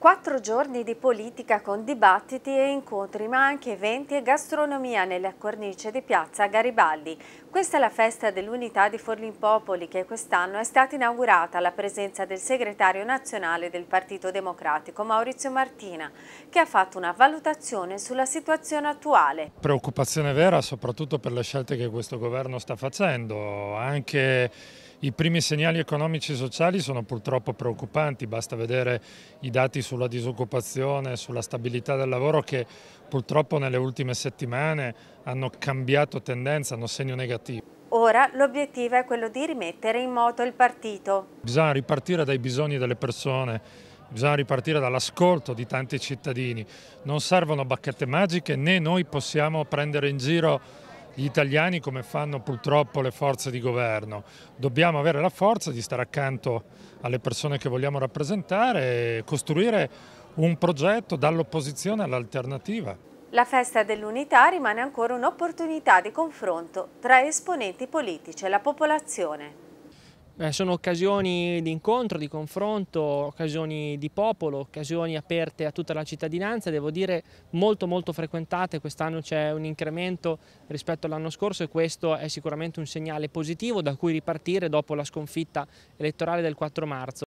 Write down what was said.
Quattro giorni di politica con dibattiti e incontri, ma anche eventi e gastronomia nella cornice di Piazza Garibaldi. Questa è la festa dell'unità di Forlimpopoli che quest'anno è stata inaugurata alla presenza del segretario nazionale del Partito Democratico Maurizio Martina, che ha fatto una valutazione sulla situazione attuale. Preoccupazione vera soprattutto per le scelte che questo governo sta facendo, anche i primi segnali economici e sociali sono purtroppo preoccupanti, basta vedere i dati sulla disoccupazione, sulla stabilità del lavoro che purtroppo nelle ultime settimane hanno cambiato tendenza, hanno segno negativo. Ora l'obiettivo è quello di rimettere in moto il partito. Bisogna ripartire dai bisogni delle persone, bisogna ripartire dall'ascolto di tanti cittadini. Non servono bacchette magiche né noi possiamo prendere in giro gli italiani come fanno purtroppo le forze di governo. Dobbiamo avere la forza di stare accanto alle persone che vogliamo rappresentare e costruire un progetto dall'opposizione all'alternativa. La festa dell'unità rimane ancora un'opportunità di confronto tra esponenti politici e la popolazione. Eh, sono occasioni di incontro, di confronto, occasioni di popolo, occasioni aperte a tutta la cittadinanza, devo dire molto molto frequentate, quest'anno c'è un incremento rispetto all'anno scorso e questo è sicuramente un segnale positivo da cui ripartire dopo la sconfitta elettorale del 4 marzo.